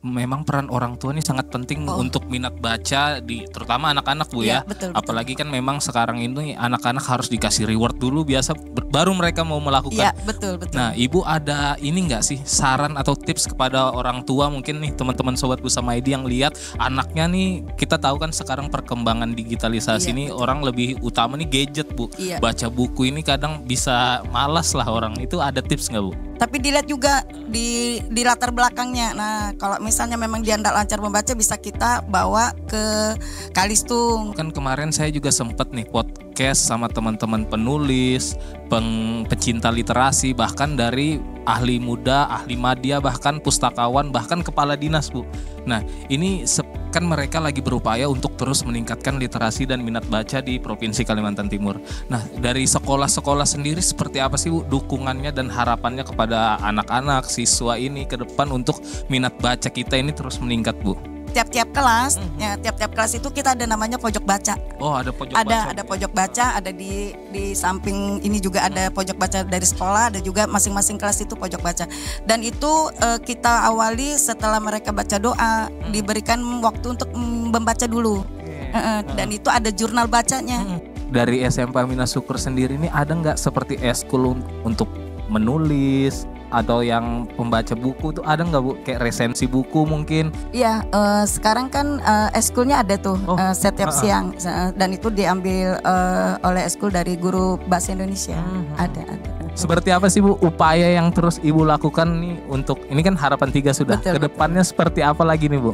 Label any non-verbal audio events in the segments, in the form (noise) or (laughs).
memang peran orang tua ini sangat penting oh. untuk minat baca di terutama anak-anak Bu iya, ya. ya. Betul, Apalagi betul. kan memang sekarang ini anak-anak harus dikasih reward dulu biasa baru mereka mau melakukan. Ya, betul betul. Nah, Ibu ada ini enggak sih saran atau tips kepada orang tua mungkin nih teman-teman sobat Bu ID yang lihat anaknya nih kita tahu kan sekarang perkembangan digitalisasi ya, ini betul. orang lebih utama nih gadget Bu. Ya. Baca buku ini kadang bisa malas lah orang. Itu ada tips nggak Bu? Tapi dilihat juga di di latar belakangnya. Nah, kalau misalnya memang dia tidak lancar membaca bisa kita bawa ke Kalistung. Kan kemarin saya juga sempat nih podcast sama teman-teman penulis, peng, pecinta literasi, bahkan dari ahli muda, ahli madya, bahkan pustakawan, bahkan kepala dinas bu. Nah ini kan mereka lagi berupaya untuk terus meningkatkan literasi dan minat baca di Provinsi Kalimantan Timur. Nah, dari sekolah-sekolah sendiri seperti apa sih Bu dukungannya dan harapannya kepada anak-anak siswa ini ke depan untuk minat baca kita ini terus meningkat, Bu? tiap-tiap kelas, mm -hmm. ya tiap-tiap kelas itu kita ada namanya pojok baca. Oh, ada pojok ada, baca. Ada ada pojok baca, ada di di samping ini juga ada mm -hmm. pojok baca dari sekolah, ada juga masing-masing kelas itu pojok baca. Dan itu uh, kita awali setelah mereka baca doa, mm -hmm. diberikan waktu untuk membaca dulu. Okay. Uh, uh, hmm. Dan itu ada jurnal bacanya. Mm -hmm. Dari SMP Minasukur sendiri ini ada nggak seperti eskul untuk menulis atau yang pembaca buku tuh ada nggak bu kayak resensi buku mungkin? Iya uh, sekarang kan uh, eh, eskulnya ada tuh oh, uh, setiap uh, uh. siang uh, dan itu diambil uh, oleh eskul dari guru bahasa Indonesia hmm. ada, ada ada. Seperti apa sih bu upaya yang terus ibu lakukan nih untuk ini kan harapan tiga sudah betul, kedepannya betul. seperti apa lagi nih bu?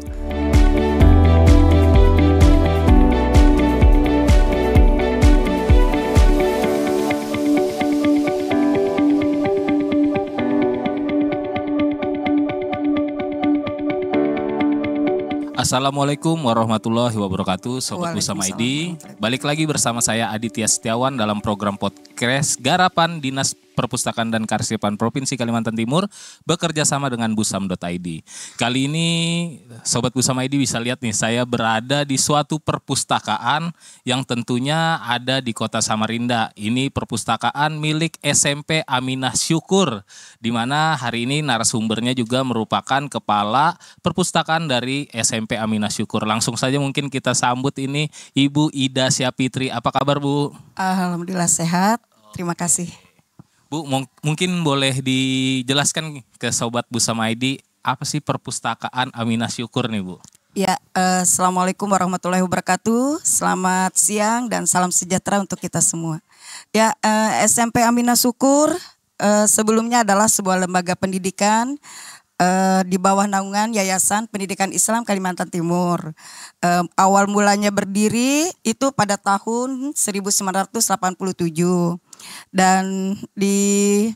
Assalamualaikum warahmatullahi wabarakatuh Sobat Busama ID Balik lagi bersama saya Aditya Setiawan dalam program podcast Garapan Dinas Perpustakaan dan Kearsipan Provinsi Kalimantan Timur bekerja sama dengan busam.id. Kali ini sobat Busam ID bisa lihat nih saya berada di suatu perpustakaan yang tentunya ada di Kota Samarinda. Ini perpustakaan milik SMP Aminah Syukur di mana hari ini narasumbernya juga merupakan kepala perpustakaan dari SMP Aminah Syukur. Langsung saja mungkin kita sambut ini Ibu Ida Syapitri. Apa kabar Bu? Alhamdulillah sehat. Terima kasih. Bu, mungkin boleh dijelaskan ke Sobat Busama ID apa sih perpustakaan Aminah Syukur nih Bu? Ya, eh, Assalamualaikum warahmatullahi wabarakatuh. Selamat siang dan salam sejahtera untuk kita semua. Ya, eh, SMP Aminah Syukur uh, sebelumnya adalah sebuah lembaga pendidikan uh, di bawah naungan Yayasan Pendidikan Islam Kalimantan Timur. Um, awal mulanya berdiri itu pada tahun 1987 dan di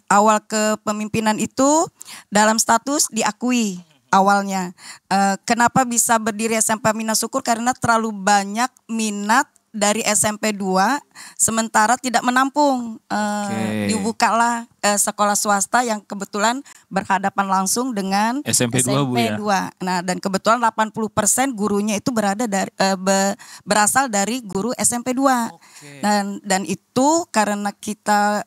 awal kepemimpinan itu dalam status diakui awalnya. Uh, kenapa bisa berdiri SMP minasukur karena terlalu banyak minat dari SMP 2 sementara tidak menampung uh, eh, okay. dibukalah uh, sekolah swasta yang kebetulan berhadapan langsung dengan SMP, SMP 2 ya. Nah, dan kebetulan 80% gurunya itu berada dari uh, be, berasal dari guru SMP 2. Okay. Dan dan itu karena kita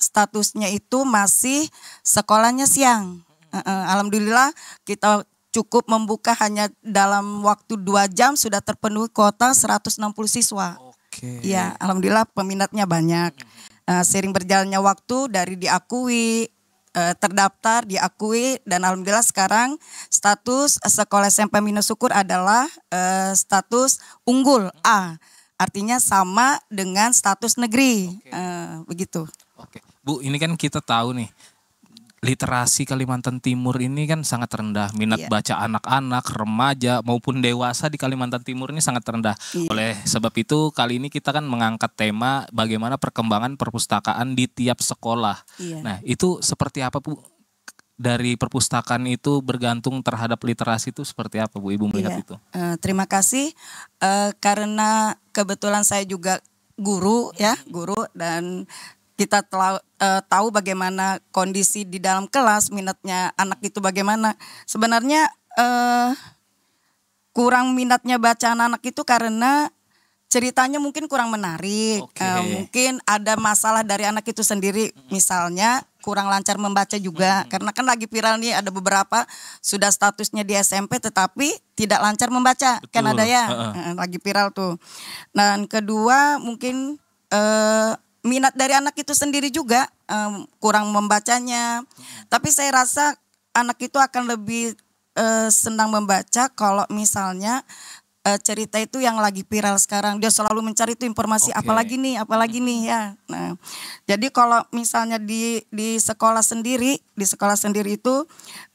statusnya itu masih sekolahnya siang. Uh, uh, alhamdulillah kita cukup membuka hanya dalam waktu dua jam sudah terpenuhi kuota 160 siswa. Oke. Ya, alhamdulillah peminatnya banyak. Uh, hmm. eh, sering berjalannya waktu dari diakui uh, terdaftar diakui dan alhamdulillah sekarang status sekolah SMP Minus Syukur adalah uh, status unggul hmm. A. Artinya sama dengan status negeri. Okay. Uh, begitu. Oke. Okay. Bu, ini kan kita tahu nih literasi Kalimantan Timur ini kan sangat rendah. Minat yeah. baca anak-anak, remaja maupun dewasa di Kalimantan Timur ini sangat rendah. Yeah. Oleh sebab itu kali ini kita kan mengangkat tema bagaimana perkembangan perpustakaan di tiap sekolah. Yeah. Nah, itu seperti apa Bu? Dari perpustakaan itu bergantung terhadap literasi itu seperti apa Bu Ibu melihat yeah. itu? Uh, terima kasih uh, karena kebetulan saya juga guru ya, guru dan kita telah, eh, uh, tahu bagaimana kondisi di dalam kelas minatnya anak itu bagaimana sebenarnya uh, kurang minatnya baca anak itu karena ceritanya mungkin kurang menarik okay. uh, eh, mungkin ada masalah dari anak itu sendiri hmm. misalnya kurang lancar membaca juga hmm karena kan lagi viral nih ada beberapa sudah statusnya di SMP tetapi tidak lancar membaca kan Betul. kan ada ya uh-uh. lagi viral tuh dan kedua mungkin uh, minat dari anak itu sendiri juga um, kurang membacanya. Tapi saya rasa anak itu akan lebih uh, senang membaca kalau misalnya uh, cerita itu yang lagi viral sekarang. Dia selalu mencari itu informasi okay. apalagi nih, apalagi nih ya. Nah, jadi kalau misalnya di di sekolah sendiri, di sekolah sendiri itu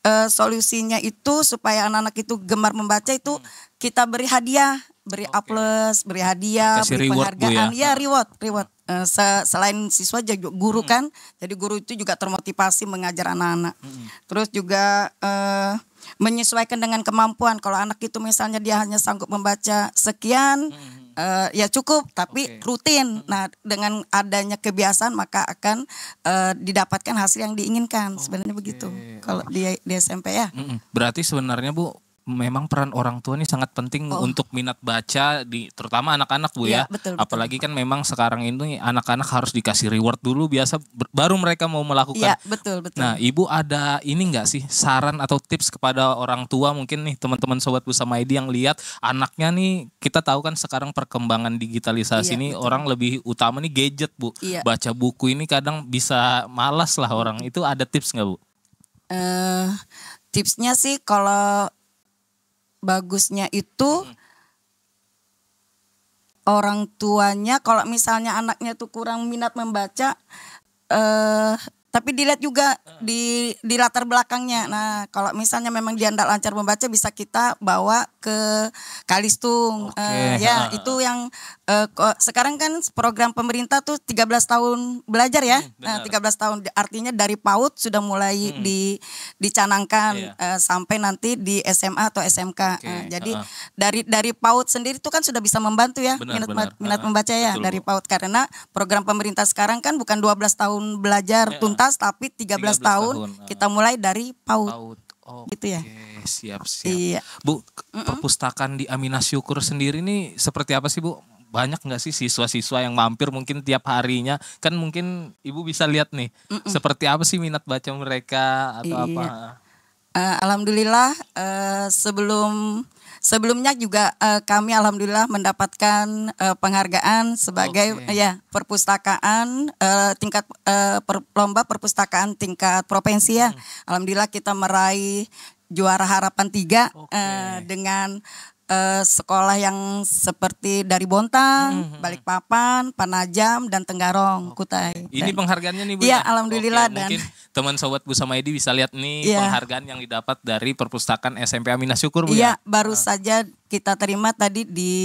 uh, solusinya itu supaya anak-anak itu gemar membaca itu hmm. kita beri hadiah beri okay. A+, beri hadiah, Kasih beri reward ya. penghargaan, ya. ya reward, reward. Eh, selain siswa juga guru hmm. kan jadi guru itu juga termotivasi mengajar anak-anak hmm. terus juga uh, menyesuaikan dengan kemampuan kalau anak itu misalnya dia hanya sanggup membaca sekian hmm. Uh, ya cukup tapi okay. rutin. Nah dengan adanya kebiasaan maka akan uh, didapatkan hasil yang diinginkan. oh, Sebenarnya begitu kalau di di SMP ya. Berarti sebenarnya bu memang peran orang tua ini sangat penting oh. untuk minat baca di terutama anak-anak Bu ya. ya. Betul, betul. Apalagi kan memang sekarang ini anak-anak harus dikasih reward dulu biasa baru mereka mau melakukan. Ya, betul betul. Nah, Ibu ada ini enggak sih saran atau tips kepada orang tua mungkin nih teman-teman sobat Bu Samaidi yang lihat anaknya nih kita tahu kan sekarang perkembangan digitalisasi ya, ini betul. orang lebih utama nih gadget Bu. Ya. Baca buku ini kadang bisa malas lah orang. Itu ada tips nggak Bu? uh, tipsnya sih kalau bagusnya itu hmm. orang tuanya kalau misalnya anaknya tuh kurang minat membaca eh tapi dilihat juga di di latar belakangnya. Nah, kalau misalnya memang dia tidak lancar membaca bisa kita bawa ke Kalistung. Uh, ya, (laughs) itu yang uh, sekarang kan program pemerintah tuh 13 tahun belajar ya. Hmm, nah, 13 tahun artinya dari PAUD sudah mulai hmm. di dicanangkan yeah. Iya. uh, sampai nanti di SMA atau SMK. Nah, okay. Uh, jadi uh. dari dari PAUD sendiri itu kan sudah bisa membantu ya benar, minat benar. minat membaca ya Betul. dari PAUD karena program pemerintah sekarang kan bukan 12 tahun belajar yeah. tuntas tapi tiga belas tahun, tahun ah. kita mulai dari PAUD. PAUD. Oh, gitu ya. Okay. Siap, siap. Iya. Bu, perpustakaan di Aminah Syukur sendiri ini seperti apa sih, Bu? banyak nggak sih siswa-siswa yang mampir mungkin tiap harinya kan mungkin ibu bisa lihat nih mm -mm. seperti apa sih minat baca mereka atau iya. apa? Uh, Alhamdulillah uh, sebelum Sebelumnya juga uh, kami alhamdulillah mendapatkan uh, penghargaan sebagai okay. ya perpustakaan uh, tingkat uh, per, lomba perpustakaan tingkat provinsi ya. Hmm. Alhamdulillah kita meraih juara harapan tiga okay. uh, dengan uh, sekolah yang seperti dari Bontang, mm -hmm. Balikpapan, Panajam dan Tenggarong, Kutai. Ini penghargaannya nih Bu. Iya, ya? alhamdulillah Okay, dan mungkin teman sobat Bu sama Edi bisa lihat nih iya. penghargaan yang didapat dari perpustakaan SMP Aminah Syukur Bu. Ya? Iya, ya? baru uh. saja kita terima tadi di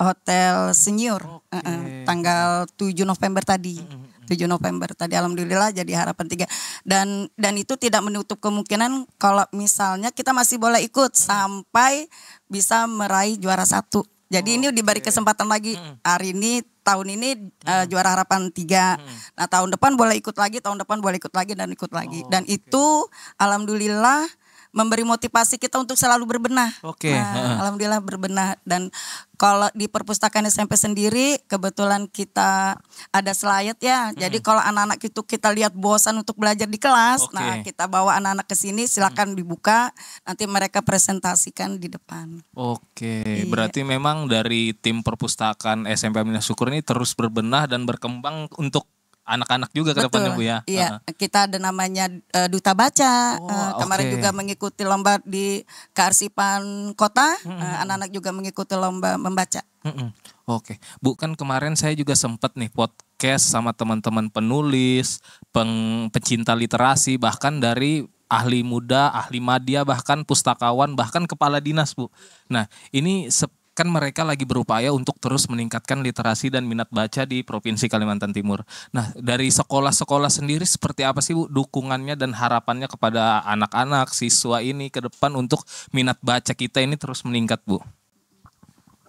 Hotel Senior okay. uh -uh, tanggal 7 November tadi. Mm -hmm. 7 November tadi alhamdulillah jadi harapan tiga dan dan itu tidak menutup kemungkinan kalau misalnya kita masih boleh ikut mhm. sampai bisa meraih juara satu. Jadi oh, ini diberi kesempatan lagi hmm. hari ini tahun ini eh, hmm. uh, juara harapan tiga. Hmm. Nah tahun depan boleh ikut lagi, tahun depan boleh ikut lagi dan ikut lagi. Oh, dan okay. itu alhamdulillah memberi motivasi kita untuk selalu berbenah. Oke. Okay. Nah, Alhamdulillah berbenah dan kalau di perpustakaan SMP sendiri kebetulan kita ada selayat ya. Mm. Jadi kalau anak-anak itu kita lihat bosan untuk belajar di kelas, okay. nah kita bawa anak-anak ke sini silakan mm. dibuka nanti mereka presentasikan di depan. Oke, okay. iya. berarti memang dari tim perpustakaan SMP Minas Syukur ini terus berbenah dan berkembang untuk anak-anak juga ke depannya Bu ya. Iya, uh-huh. kita ada namanya uh, duta baca. Oh, uh, kemarin okay. juga mengikuti lomba di kearsipan kota, mm-hmm. uh, anak-anak juga mengikuti lomba membaca. Mm-hmm. Oke. Okay. Bu kan kemarin saya juga sempat nih podcast sama teman-teman penulis, peng, pecinta literasi bahkan dari ahli muda, ahli madya bahkan pustakawan, bahkan kepala dinas, Bu. Nah, ini kan mereka lagi berupaya untuk terus meningkatkan literasi dan minat baca di Provinsi Kalimantan Timur. Nah, dari sekolah-sekolah sendiri seperti apa sih Bu dukungannya dan harapannya kepada anak-anak, siswa ini ke depan untuk minat baca kita ini terus meningkat, Bu?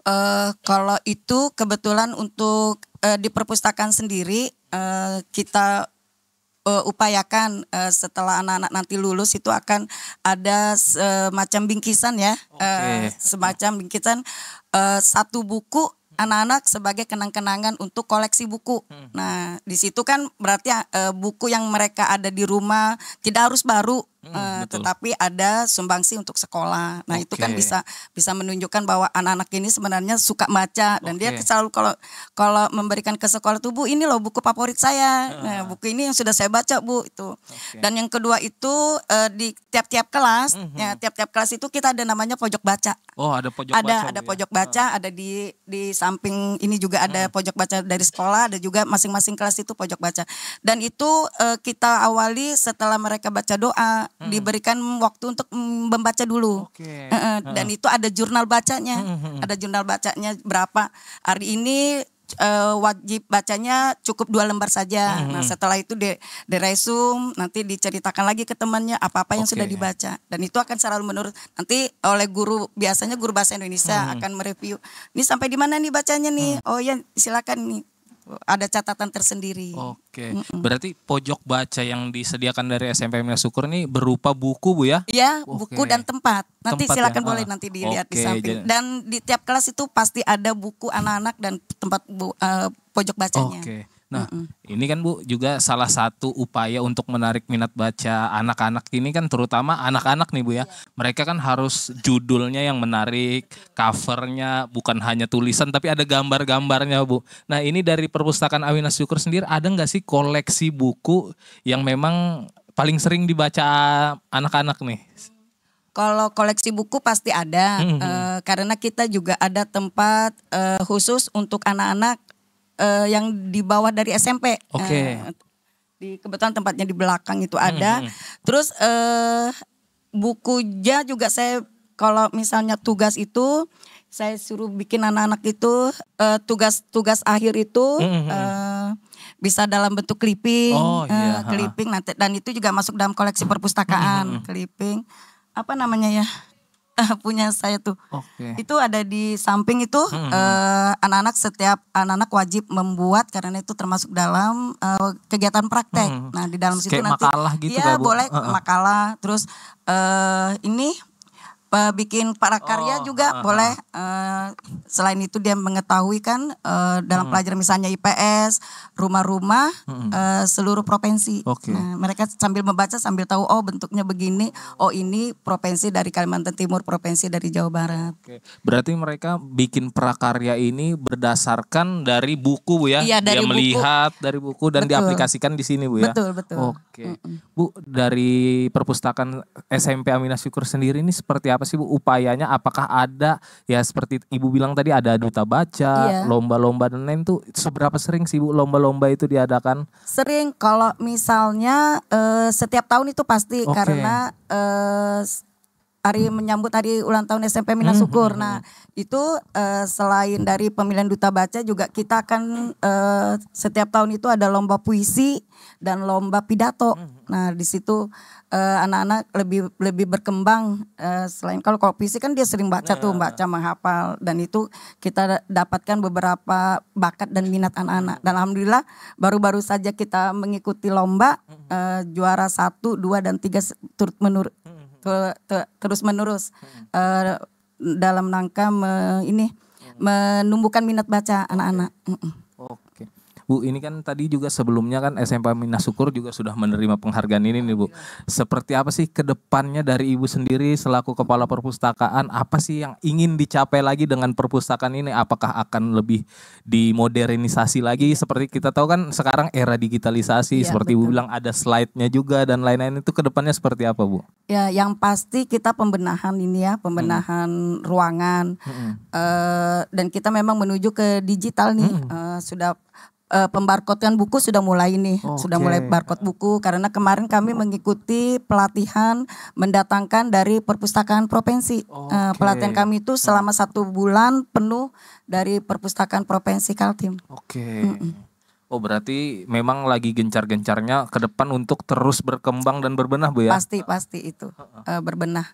Uh, kalau itu kebetulan untuk uh, di perpustakaan sendiri uh, kita uh, upayakan uh, setelah anak-anak nanti lulus itu akan ada eh, ya. semacam bingkisan ya, okay. uh, semacam bingkisan uh, satu buku anak-anak sebagai kenang-kenangan untuk koleksi buku. Hmm. Nah, di situ kan berarti uh, buku yang mereka ada di rumah tidak harus baru, hmm, uh, tetapi ada sumbangsi untuk sekolah. Nah, okay. itu kan bisa bisa menunjukkan bahwa anak-anak ini sebenarnya suka baca dan okay. dia selalu kalau kalau memberikan ke sekolah tuh Bu, ini loh buku favorit saya. Hmm. Nah, ah. buku ini yang sudah saya baca, Bu, itu. Okay. Dan yang kedua itu uh, di tiap-tiap kelas, -hmm. ya hmm. tiap-tiap kelas itu kita ada namanya pojok baca. Oh, ada pojok ada, baca. Ada ya? pojok ah. baca, hmm. ada di di samping ini juga ada hmm. pojok baca dari sekolah, ada juga masing-masing kelas itu pojok baca. Dan itu uh, kita awali setelah mereka baca doa, hmm. diberikan waktu untuk membaca dulu. Okay. Uh, uh, dan itu ada jurnal bacanya, hmm, hmm, hmm. ada jurnal bacanya berapa hari ini uh, wajib bacanya cukup dua lembar saja. Hmm. Nah mm-hmm. setelah itu di, di resum nanti diceritakan lagi ke temannya apa-apa yang okay. sudah dibaca dan itu akan selalu menurut nanti oleh guru biasanya guru bahasa Indonesia hmm. akan mereview. Ini sampai di mana nih bacanya nih? Hmm. Oh ya silakan nih ada catatan tersendiri. Oke. Mm -mm. Berarti pojok baca yang disediakan dari SMP Mina Syukur ini berupa buku Bu ya? Iya, buku dan tempat. Nanti tempat ya. silakan ya? boleh nanti dilihat okay. di samping. Jadi... Dan di tiap kelas itu pasti ada buku anak-anak dan tempat bu, uh, pojok bacanya. Oke. Nah, mm -mm. ini kan Bu juga salah satu upaya untuk menarik minat baca anak-anak ini kan terutama anak-anak nih Bu ya. Yeah. Mereka kan harus judulnya yang menarik, covernya bukan hanya tulisan tapi ada gambar-gambarnya Bu. Nah, ini dari perpustakaan Awina Syukur sendiri ada nggak sih koleksi buku yang memang paling sering dibaca anak-anak nih? Kalau koleksi buku pasti ada, mm -hmm. e, karena kita juga ada tempat e, khusus untuk anak-anak uh, yang di bawah dari SMP. Oke. Okay. Uh, eh, di kebetulan tempatnya di belakang itu hmm, ada. Hmm. hmm. Terus uh, eh, bukunya juga saya kalau misalnya tugas itu saya suruh bikin anak-anak itu tugas-tugas uh, akhir itu mm uh, bisa dalam bentuk clipping, oh, iya. uh, clipping nanti dan itu juga masuk dalam koleksi perpustakaan, clipping apa namanya ya (laughs) punya saya tuh. Okay. Itu ada di samping itu hmm. Eh, anak-anak hmm. uh, setiap anak-anak wajib membuat karena itu termasuk dalam uh, kegiatan praktek. Hmm. Nah, di dalam situ nanti makalah gitu ya boleh uh -uh. makalah terus uh, ini Eh, bikin para karya oh, juga uh, boleh. Uh, selain itu dia mengetahui kan uh, dalam hmm. pelajaran misalnya IPS, rumah-rumah hmm. uh, seluruh provinsi. Okay. Nah, mereka sambil membaca sambil tahu oh bentuknya begini, oh ini provinsi dari Kalimantan Timur, provinsi dari Jawa Barat. Okay. Berarti mereka bikin prakarya ini berdasarkan dari buku Bu ya. Iya, dari dia buku. melihat dari buku dan betul. diaplikasikan di sini Bu ya. Betul, betul. Oke. Okay. Bu dari perpustakaan SMP Aminah Syukur sendiri ini seperti apa apa sih Bu upayanya? Apakah ada ya seperti Ibu bilang tadi ada duta baca, iya. lomba-lomba yeah. dan lain tuh seberapa sering sih Bu lomba-lomba itu diadakan? Sering kalau misalnya uh, setiap tahun itu pasti okay. karena uh, hari menyambut hari ulang tahun SMP Mina hmm, Syukur. Mm -hmm. Nah, hmm. itu uh, selain dari pemilihan duta baca juga kita akan uh, setiap tahun itu ada lomba puisi dan lomba pidato. Hmm, hmm. Nah di situ anak eh, anak-anak lebih lebih berkembang uh, selain kalau kopi sih kan dia sering baca nah, tuh baca menghafal dan itu kita dapatkan beberapa bakat dan minat anak-anak. Dan alhamdulillah baru-baru saja kita mengikuti lomba uh, juara satu, dua dan tiga turut menurut ter, ter, terus menerus uh, dalam rangka me, ini menumbuhkan minat baca anak-anak. Bu, ini kan tadi juga sebelumnya kan SMP Minas Syukur juga sudah menerima penghargaan ini nih Bu. Seperti apa sih kedepannya dari Ibu sendiri selaku kepala perpustakaan? Apa sih yang ingin dicapai lagi dengan perpustakaan ini? Apakah akan lebih dimodernisasi lagi? Seperti kita tahu kan sekarang era digitalisasi, ya, seperti betul. Ibu bilang ada slide-nya juga dan lain-lain itu kedepannya seperti apa Bu? Ya, yang pasti kita pembenahan ini ya, pembenahan hmm. ruangan hmm. Uh, dan kita memang menuju ke digital nih. Hmm. Uh, sudah uh, eh, pembarkotan buku sudah mulai nih, okay. sudah mulai barcode buku karena kemarin kami mengikuti pelatihan mendatangkan dari perpustakaan provinsi. Okay. Uh, eh, pelatihan kami itu selama satu bulan penuh dari perpustakaan provinsi Kaltim. Oke. Okay. Mm Oh berarti memang lagi gencar-gencarnya ke depan untuk terus berkembang dan berbenah Bu ya? Pasti pasti itu uh, berbenah.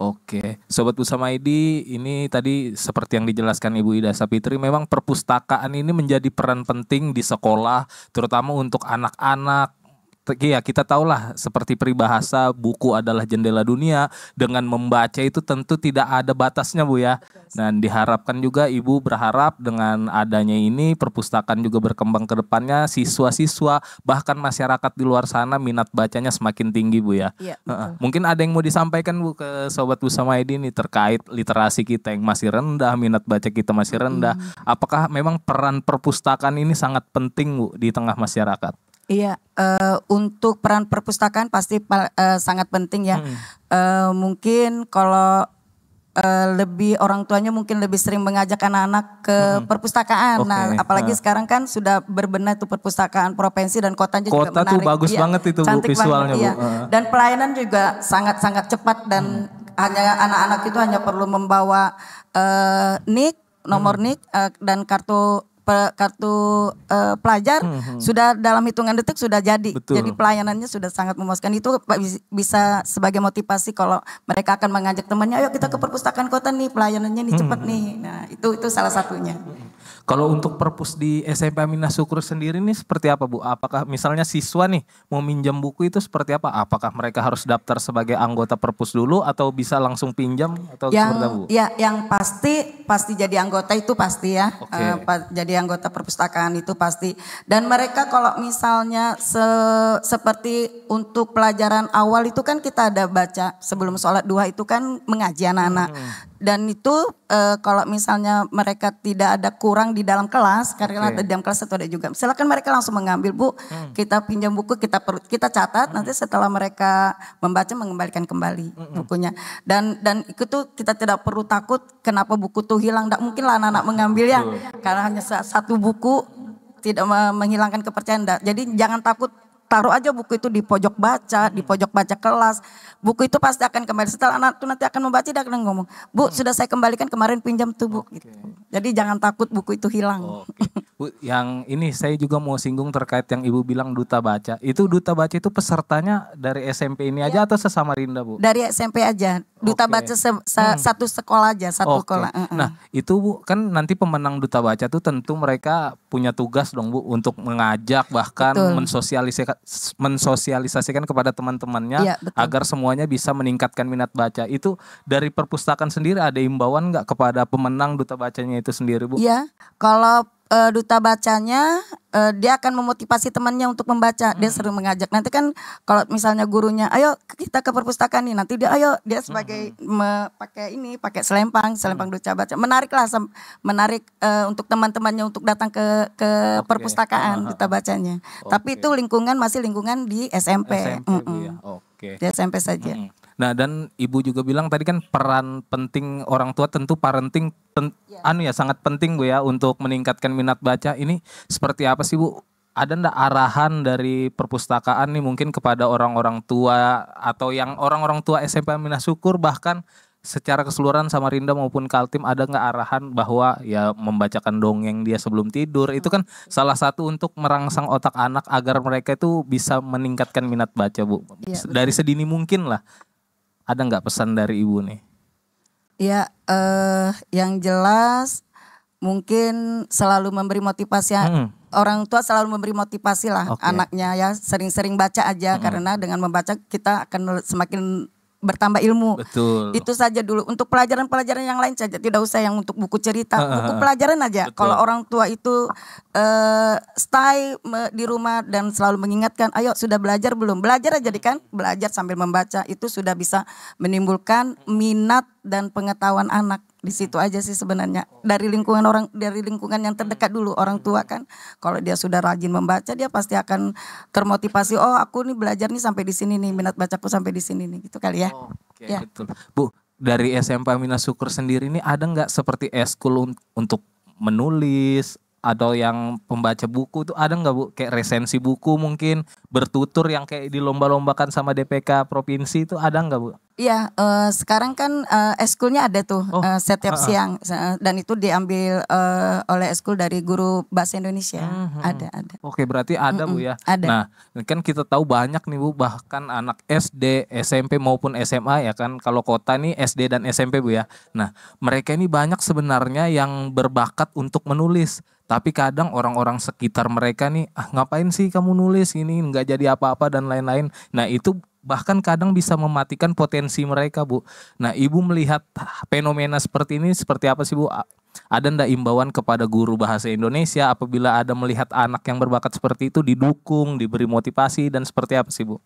Oke, Sobat Busama ID, ini tadi seperti yang dijelaskan Ibu Ida Sapitri, memang perpustakaan ini menjadi peran penting di sekolah, terutama untuk anak-anak, ya kita tahulah seperti peribahasa buku adalah jendela dunia dengan membaca itu tentu tidak ada batasnya Bu ya. Dan diharapkan juga Ibu berharap dengan adanya ini perpustakaan juga berkembang ke depannya siswa-siswa bahkan masyarakat di luar sana minat bacanya semakin tinggi Bu ya. ya Mungkin ada yang mau disampaikan Bu ke sobat Bu sama Edi nih terkait literasi kita yang masih rendah, minat baca kita masih rendah. Hmm. Apakah memang peran perpustakaan ini sangat penting Bu di tengah masyarakat? Iya, uh, untuk peran perpustakaan pasti uh, sangat penting ya. Hmm. Uh, mungkin kalau uh, lebih orang tuanya mungkin lebih sering mengajak anak-anak ke hmm. perpustakaan. Okay. Nah, apalagi uh. sekarang kan sudah berbenah tuh perpustakaan provinsi dan Kota juga menarik. Kota tuh bagus ya. banget itu bu, visualnya banget, bu. Ya. Dan pelayanan juga sangat-sangat cepat dan hmm. hanya anak-anak itu hanya perlu membawa uh, nik, nomor hmm. nik uh, dan kartu kartu e, pelajar hmm, hmm, sudah dalam hitungan detik sudah jadi. Betul. Jadi pelayanannya sudah sangat memuaskan. Itu bisa sebagai motivasi kalau mereka akan mengajak temannya, ayo kita ke perpustakaan kota nih, pelayanannya nih cepat hmm. nih. Nah, itu itu salah satunya. Kalau untuk perpus di SMP Aminah Syukur sendiri nih seperti apa Bu? Apakah misalnya siswa nih mau minjam buku itu seperti apa? Apakah mereka harus daftar sebagai anggota perpus dulu atau bisa langsung pinjam atau yang, seperti Bu? Ya, yang pasti pasti jadi anggota itu pasti ya. Okay. Uh, eh, jadi anggota perpustakaan itu pasti. Dan mereka kalau misalnya se seperti untuk pelajaran awal itu kan kita ada baca sebelum sholat duha itu kan mengaji anak-anak. Hmm dan itu e, kalau misalnya mereka tidak ada kurang di dalam kelas karena okay. ada di dalam kelas itu ada juga silakan mereka langsung mengambil bu hmm. kita pinjam buku kita perut kita catat hmm. nanti setelah mereka membaca mengembalikan kembali hmm. bukunya dan dan itu tuh kita tidak perlu takut kenapa buku tuh hilang tidak mungkin lah anak-anak mengambil ya karena hanya satu buku tidak menghilangkan kepercayaan jadi jangan takut taruh aja buku itu di pojok baca, di hmm. pojok baca kelas. Buku itu pasti akan kembali. Setelah anak itu nanti akan membaca, dia akan ngomong, Bu hmm. sudah saya kembalikan kemarin pinjam tuh Bu. Okay. Gitu. Jadi jangan takut buku itu hilang. Okay. Bu, yang ini saya juga mau singgung terkait yang Ibu bilang duta baca. Itu duta baca itu pesertanya dari SMP ini aja ya. atau sesama Rinda Bu? Dari SMP aja. Duta okay. baca se -sa hmm. satu sekolah aja, satu okay. sekolah. Nah itu Bu kan nanti pemenang duta baca tuh tentu mereka punya tugas dong Bu untuk mengajak bahkan Betul. mensosialisasikan mensosialisasikan kepada teman-temannya ya, agar semuanya bisa meningkatkan minat baca. Itu dari perpustakaan sendiri ada imbauan nggak kepada pemenang duta bacanya itu sendiri, Bu? Iya, kalau uh, duta bacanya uh, dia akan memotivasi temannya untuk membaca. Hmm. Dia sering mengajak. Nanti kan kalau misalnya gurunya, ayo kita ke perpustakaan nih. Nanti dia ayo dia hmm, sebagai hmm. pakai ini, pakai selempang, selempang hmm. duta baca. Menarik lah, menarik uh, untuk teman-temannya untuk datang ke ke okay. perpustakaan duta bacanya. Okay. Tapi itu lingkungan masih lingkungan di SMP. SMP mm -mm. Ya. Okay okay. di SMP saja. Hmm. Nah dan ibu juga bilang tadi kan peran penting orang tua tentu parenting ten, ya. anu ya sangat penting bu ya untuk meningkatkan minat baca ini seperti apa sih bu? Ada ndak arahan dari perpustakaan nih mungkin kepada orang-orang tua atau yang orang-orang tua SMP Minah Syukur bahkan secara keseluruhan sama Rinda maupun Kaltim ada nggak arahan bahwa ya membacakan dongeng dia sebelum tidur itu kan salah satu untuk merangsang otak anak agar mereka itu bisa meningkatkan minat baca bu ya, dari sedini mungkin lah ada nggak pesan dari ibu nih ya eh, yang jelas mungkin selalu memberi motivasi hmm. orang tua selalu memberi motivasi lah okay. anaknya ya sering-sering baca aja hmm. karena dengan membaca kita akan semakin bertambah ilmu. Betul. Itu saja dulu. Untuk pelajaran-pelajaran yang lain saja tidak usah yang untuk buku cerita, ah, ah, buku ah, pelajaran aja. Kalau orang tua itu uh, stay di rumah dan selalu mengingatkan, ayo sudah belajar belum? Belajar aja kan? Belajar sambil membaca itu sudah bisa menimbulkan minat dan pengetahuan anak di iya. situ aja sih sebenarnya dari lingkungan orang dari lingkungan yang hmm. terdekat dulu orang tua hmm. kan kalau dia sudah rajin membaca dia pasti akan termotivasi oh aku nih belajar nih sampai di sini nih minat bacaku sampai di sini nih gitu kali ya. Oke ya. betul. Bu dari SMP Minas Syukur sendiri ini ada nggak seperti eskul untuk menulis atau yang pembaca buku itu ada nggak bu kayak resensi buku mungkin bertutur yang kayak dilomba-lombakan sama DPK provinsi itu ada nggak bu? Iya, uh, sekarang kan uh, eh, eskulnya ada tuh oh, uh, setiap uh, huh siang dan itu diambil uh, oleh eskul dari guru bahasa Indonesia. Uh-huh. Ada, ada. Oke, berarti ada uh-huh. Bu ya. Ada. Nah, kan kita tahu banyak nih Bu bahkan anak SD, SMP maupun SMA ya kan kalau kota nih SD dan SMP Bu ya. Nah, mereka ini banyak sebenarnya yang berbakat untuk menulis tapi kadang orang-orang sekitar mereka nih ah ngapain sih kamu nulis ini nggak jadi apa-apa dan lain-lain nah itu bahkan kadang bisa mematikan potensi mereka bu. Nah ibu melihat fenomena seperti ini seperti apa sih bu? Ada ndak imbauan kepada guru bahasa Indonesia apabila ada melihat anak yang berbakat seperti itu didukung, diberi motivasi dan seperti apa sih bu?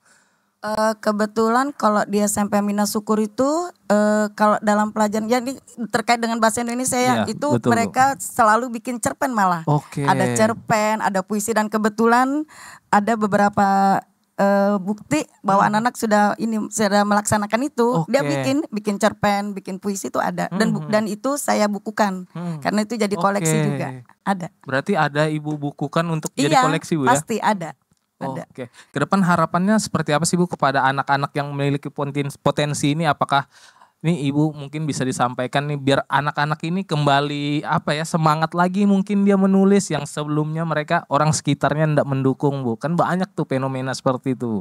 Uh, kebetulan kalau di SMP Minas Syukur itu uh, kalau dalam pelajaran ya ini terkait dengan bahasa Indonesia ya, ya itu betul. mereka selalu bikin cerpen malah. Okay. Ada cerpen, ada puisi dan kebetulan ada beberapa uh, bukti bahwa hmm. anak-anak sudah ini sudah melaksanakan itu. Okay. Dia bikin bikin cerpen, bikin puisi itu ada dan hmm. dan itu saya bukukan. Hmm. Karena itu jadi koleksi okay. juga. Ada. Berarti ada ibu bukukan untuk iya, jadi koleksi Bu ya? pasti ada. Oh, Oke, okay. ke depan harapannya seperti apa sih Bu kepada anak-anak yang memiliki potensi ini? Apakah ini ibu mungkin bisa disampaikan nih biar anak-anak ini kembali apa ya semangat lagi mungkin dia menulis yang sebelumnya mereka orang sekitarnya tidak mendukung bu kan banyak tuh fenomena seperti itu bu.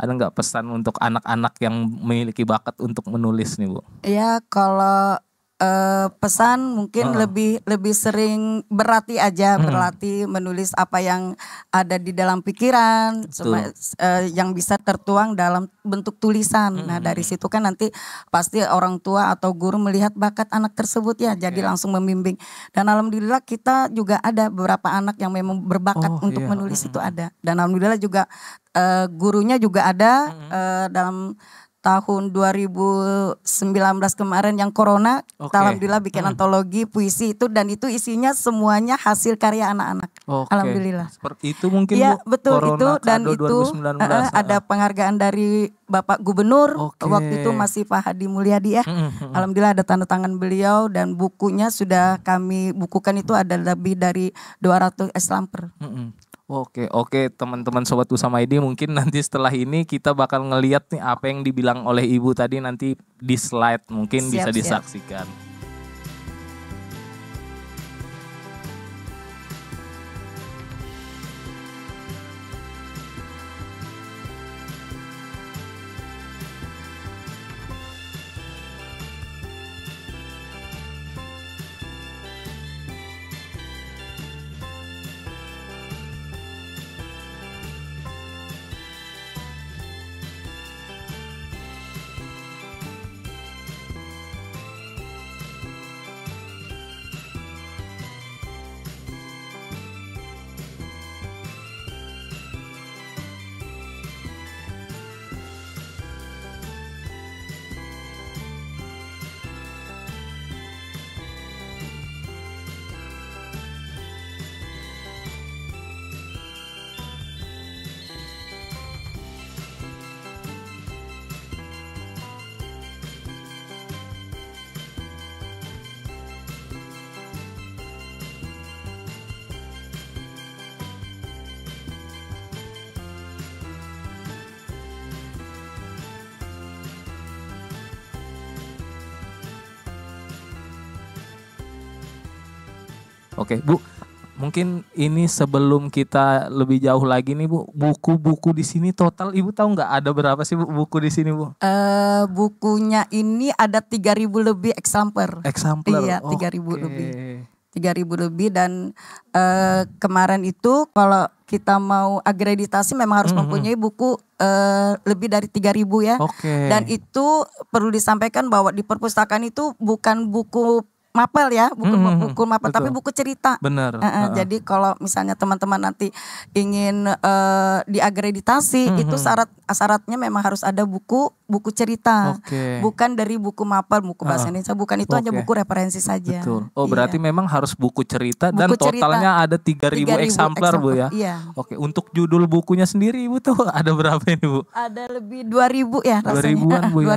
ada nggak pesan untuk anak-anak yang memiliki bakat untuk menulis nih bu? Iya kalau uh, pesan mungkin uh. lebih lebih sering berlatih aja hmm. berlatih menulis apa yang ada di dalam pikiran cuma, uh, eh, yang bisa tertuang dalam bentuk tulisan hmm. nah dari situ kan nanti pasti orang tua atau guru melihat bakat anak tersebut ya iya. jadi langsung membimbing dan alhamdulillah kita juga ada beberapa anak yang memang berbakat oh, untuk iya. menulis hmm. itu ada dan alhamdulillah juga uh, gurunya juga ada hmm. uh, dalam tahun 2019 kemarin yang corona okay. alhamdulillah bikin hmm. antologi puisi itu dan itu isinya semuanya hasil karya anak-anak. Okay. Alhamdulillah. Seperti itu mungkin ya, Bu. betul corona itu dan itu uh, ada penghargaan dari Bapak Gubernur okay. waktu itu masih Pak Hadi Mulyadi ya. Hmm, hmm, hmm. alhamdulillah ada tanda tangan beliau dan bukunya sudah kami bukukan itu ada lebih dari 200 eslamper. Eh, hmm. Oke, oke teman-teman sobat Usama ID mungkin nanti setelah ini kita bakal ngeliat nih apa yang dibilang oleh ibu tadi nanti di slide mungkin siap, bisa disaksikan. Oke, Bu. Mungkin ini sebelum kita lebih jauh lagi nih Bu, buku-buku di sini total Ibu tahu nggak ada berapa sih buku di sini Bu? Eh uh, bukunya ini ada 3000 lebih eksemplar. Eksemplar. Iya, 3000 okay. lebih. 3000 lebih dan uh, kemarin itu kalau kita mau agreditasi memang harus mm -hmm. mempunyai buku uh, lebih dari 3000 ya. Okay. Dan itu perlu disampaikan bahwa di perpustakaan itu bukan buku mapel ya, buku hmm, hmm, hmm. buku mapel, betul. tapi buku cerita. Benar. Uh, uh, uh. Jadi kalau misalnya teman-teman nanti ingin uh, eh, diagreditasi, hmm, itu hmm. syarat syaratnya memang harus ada buku buku cerita, okay. bukan dari buku mapel, buku bahasa uh, Indonesia, bukan itu okay. hanya buku referensi saja. Betul. Oh iya. berarti memang harus buku cerita buku dan totalnya cerita, ada 3.000 ribu eksemplar bu ya. Iya. Oke, untuk judul bukunya sendiri ibu tuh (laughs) ada berapa ini bu? Ada lebih dua ribu ya Dua ribuan bu ya.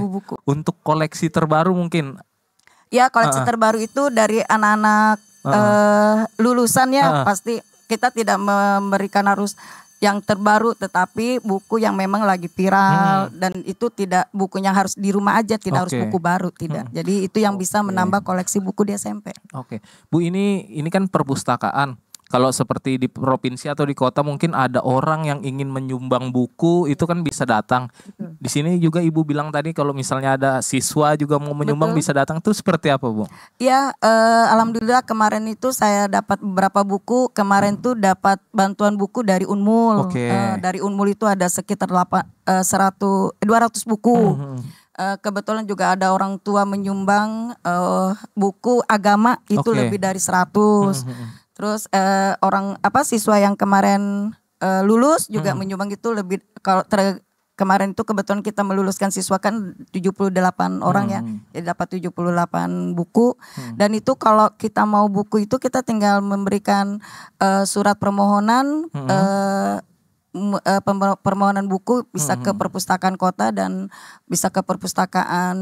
(laughs) buku. Untuk koleksi terbaru mungkin ya koleksi uh, terbaru itu dari anak-anak uh, uh, lulusan ya uh, pasti kita tidak memberikan harus yang terbaru tetapi buku yang memang lagi viral hmm. dan itu tidak bukunya harus di rumah aja tidak okay. harus buku baru tidak hmm. jadi itu yang okay. bisa menambah koleksi buku di SMP. Oke okay. Bu ini ini kan perpustakaan kalau seperti di provinsi atau di kota mungkin ada orang yang ingin menyumbang buku itu kan bisa datang. Di sini juga Ibu bilang tadi kalau misalnya ada siswa juga mau menyumbang Betul. bisa datang tuh seperti apa, Bu? Ya, eh, alhamdulillah kemarin itu saya dapat beberapa buku. Kemarin hmm. tuh dapat bantuan buku dari Unmul. Okay. Eh, dari Unmul itu ada sekitar 8 eh, 100 200 eh, buku. Hmm. hmm, hmm. Eh, kebetulan juga ada orang tua menyumbang uh, buku agama itu okay. lebih dari 100. Hmm. hmm Terus eh, orang apa siswa yang kemarin eh, lulus juga hmm. menyumbang itu lebih kalau ter, kemarin itu kebetulan kita meluluskan siswa kan 78 orang ya. Hmm. Jadi dapat 78 buku hmm. dan itu kalau kita mau buku itu kita tinggal memberikan uh, surat permohonan hmm. uh, uh, permohonan buku bisa hmm. ke perpustakaan kota dan bisa ke perpustakaan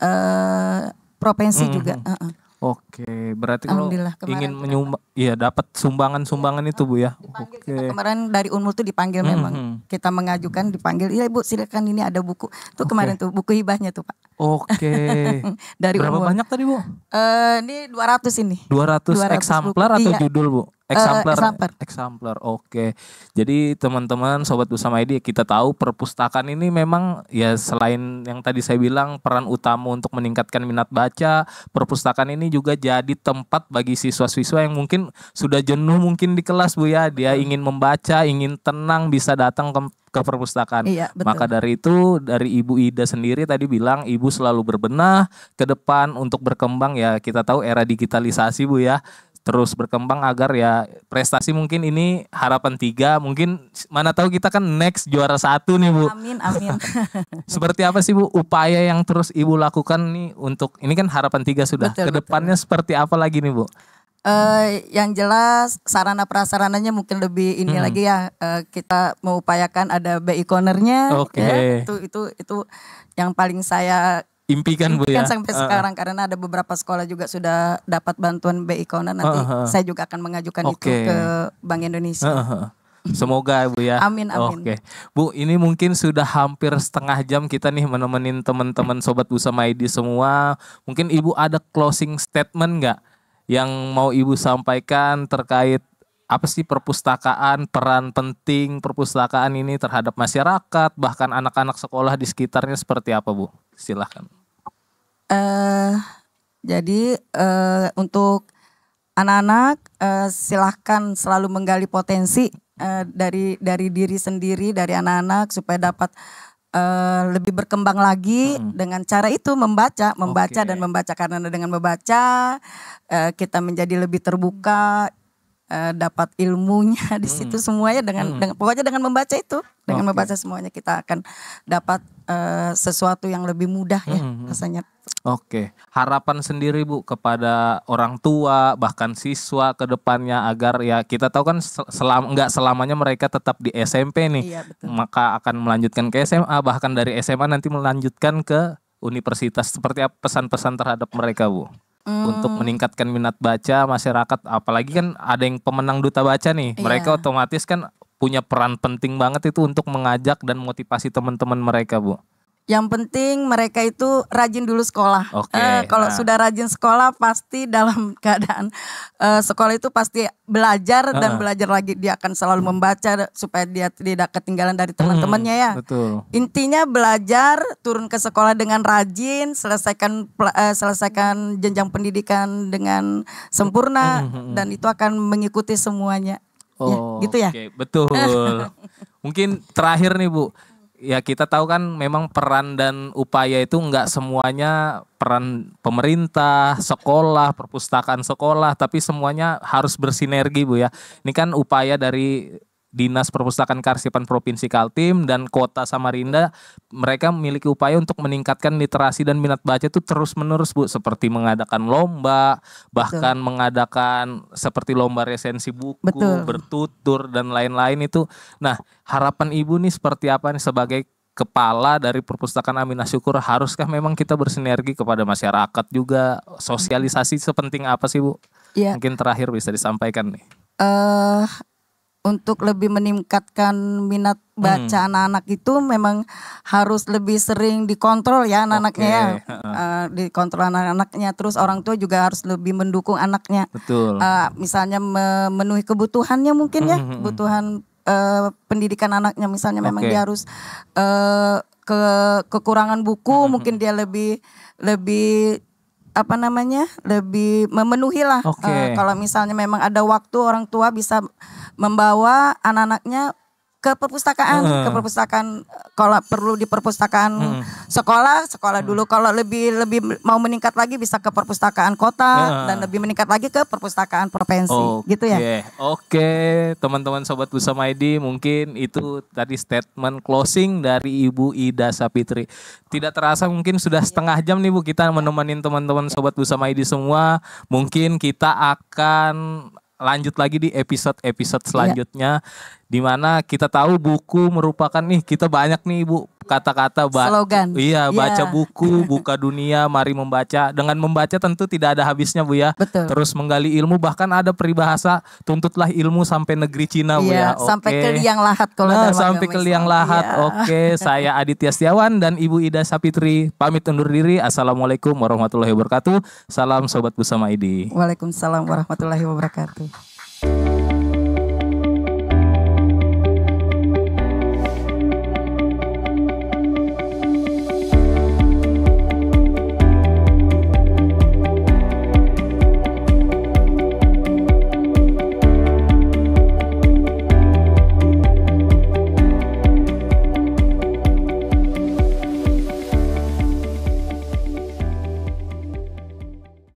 uh, provinsi hmm. juga. Uh -uh. Oke, berarti kalau ingin menyumbang Iya, dapat sumbangan-sumbangan iya, itu Bu ya. Oke. Kita kemarin dari Unmul tuh dipanggil mm -hmm. memang. Mm-hmm. Kita mengajukan dipanggil, "Iya Bu, silakan ini ada buku." Tuh okay. kemarin tuh buku hibahnya tuh, Pak. Oke. Okay. (laughs) dari Berapa Unmul. banyak tadi, Bu? Eh, uh, ini 200 ini. 200, 200 eksemplar atau iya. judul, Bu? Exemplar, eh, uh, eksemplar. Oke. Okay. Jadi teman-teman sobat bersama ID kita tahu perpustakaan ini memang ya selain yang tadi saya bilang peran utama untuk meningkatkan minat baca, perpustakaan ini juga jadi tempat bagi siswa-siswa yang mungkin sudah jenuh mungkin di kelas Bu ya, dia ingin membaca, ingin tenang bisa datang ke ke perpustakaan. Iya, Maka dari itu dari Ibu Ida sendiri tadi bilang Ibu selalu berbenah ke depan untuk berkembang ya. Kita tahu era digitalisasi Bu ya terus berkembang agar ya prestasi mungkin ini harapan tiga mungkin mana tahu kita kan next juara satu nih bu. Amin amin. (laughs) seperti apa sih bu upaya yang terus ibu lakukan nih untuk ini kan harapan tiga sudah betul, kedepannya betul. seperti apa lagi nih bu? Uh, yang jelas sarana prasarananya mungkin lebih ini hmm. lagi ya uh, kita mengupayakan ada BI cornernya okay. ya. itu itu itu yang paling saya impikan, impikan bu ya sampai uh, sekarang karena ada beberapa sekolah juga sudah dapat bantuan BI corner nanti uh, -huh. saya juga akan mengajukan okay. itu ke Bank Indonesia. Uh, -huh. Semoga Bu ya. Amin amin. Oke. Bu, ini mungkin sudah hampir setengah jam kita nih menemani teman-teman sobat Busa Maidi semua. Mungkin Ibu ada closing statement nggak? yang mau ibu sampaikan terkait apa sih perpustakaan peran penting perpustakaan ini terhadap masyarakat bahkan anak-anak sekolah di sekitarnya seperti apa bu silahkan uh, eh, jadi uh, untuk anak-anak uh, silahkan selalu menggali potensi uh, dari dari diri sendiri dari anak-anak supaya dapat Eh, lebih berkembang lagi hmm. dengan cara itu membaca, membaca okay. dan membaca karena dengan membaca uh, kita menjadi lebih terbuka uh, dapat ilmunya (laughs) di hmm. situ hmm. semuanya dengan, hmm. dengan pokoknya dengan membaca itu dengan okay. membaca semuanya kita akan dapat uh, sesuatu yang lebih mudah ya hmm. hmm. rasanya. Oke, okay. harapan sendiri Bu kepada orang tua bahkan siswa ke depannya agar ya kita tahu kan selam nggak selamanya mereka tetap di SMP nih. Iya, Maka akan melanjutkan ke SMA bahkan dari SMA nanti melanjutkan ke universitas. Seperti apa pesan-pesan terhadap mereka Bu? hmm. untuk meningkatkan minat baca masyarakat apalagi kan ada yang pemenang duta baca nih yeah. mereka otomatis kan punya peran penting banget itu untuk mengajak dan motivasi teman-teman mereka bu yang penting mereka itu rajin dulu sekolah. Okay, uh, eh, kalau nah. sudah rajin sekolah pasti dalam (laughs) keadaan uh, sekolah itu pasti belajar uh. dan belajar lagi dia akan selalu membaca supaya dia tidak ketinggalan dari teman-temannya hmm, ya. Betul. Intinya belajar, turun ke sekolah dengan rajin, selesaikan uh, selesaikan jenjang pendidikan dengan sempurna hmm, hmm, dan itu akan mengikuti semuanya. Ya, oh, ya, gitu ya. Okay, betul. (laughs) Mungkin terakhir nih Bu ya kita tahu kan memang peran dan upaya itu nggak semuanya peran pemerintah, sekolah, perpustakaan sekolah, tapi semuanya harus bersinergi Bu ya. Ini kan upaya dari Dinas Perpustakaan Kearsipan Provinsi Kaltim dan Kota Samarinda mereka memiliki upaya untuk meningkatkan literasi dan minat baca itu terus-menerus Bu seperti mengadakan lomba bahkan Betul. mengadakan seperti lomba resensi buku Betul. bertutur dan lain-lain itu nah harapan Ibu nih seperti apa nih sebagai kepala dari perpustakaan Aminah Syukur haruskah memang kita bersinergi kepada masyarakat juga sosialisasi sepenting apa sih Bu? Ya. Mungkin terakhir bisa disampaikan nih. Uh, untuk lebih meningkatkan minat baca anak hmm. anak-anak itu memang harus lebih sering dikontrol ya anak-anaknya okay. ya. Uh, dikontrol anak-anaknya terus orang tua juga harus lebih mendukung anaknya. Betul. Uh, misalnya memenuhi kebutuhannya mungkin ya, hmm. hmm, hmm. kebutuhan uh, pendidikan anaknya misalnya okay. memang dia harus uh, ke kekurangan buku hmm. mungkin dia lebih lebih apa namanya lebih memenuhi lah okay. uh, kalau misalnya memang ada waktu orang tua bisa membawa anak-anaknya ke perpustakaan, uh. ke perpustakaan kalau perlu di perpustakaan uh. sekolah, sekolah dulu. Kalau lebih lebih mau meningkat lagi bisa ke perpustakaan kota uh. dan lebih meningkat lagi ke perpustakaan provinsi, okay. gitu ya. Oke, okay. teman-teman sobat Busa Maidi, mungkin itu tadi statement closing dari Ibu Ida Sapitri. Tidak terasa mungkin sudah iya. setengah jam nih Bu kita menemani teman-teman sobat Busa Maidi semua. Mungkin kita akan lanjut lagi di episode-episode iya. selanjutnya iya. di mana kita tahu buku merupakan nih kita banyak nih Bu kata-kata slogan. Iya, yeah. baca buku, (laughs) buka dunia, mari membaca. Dengan membaca tentu tidak ada habisnya Bu ya. Betul. Terus menggali ilmu bahkan ada peribahasa tuntutlah ilmu sampai negeri Cina Bu iya, ya. Okay. sampai ke liang lahat kalau nah, sampai ke liang lahat. Yeah. Oke, okay. (laughs) saya Aditya Setiawan dan Ibu Ida Sapitri pamit undur diri. Assalamualaikum warahmatullahi wabarakatuh. Salam sobat Busama ID. Waalaikumsalam warahmatullahi wabarakatuh.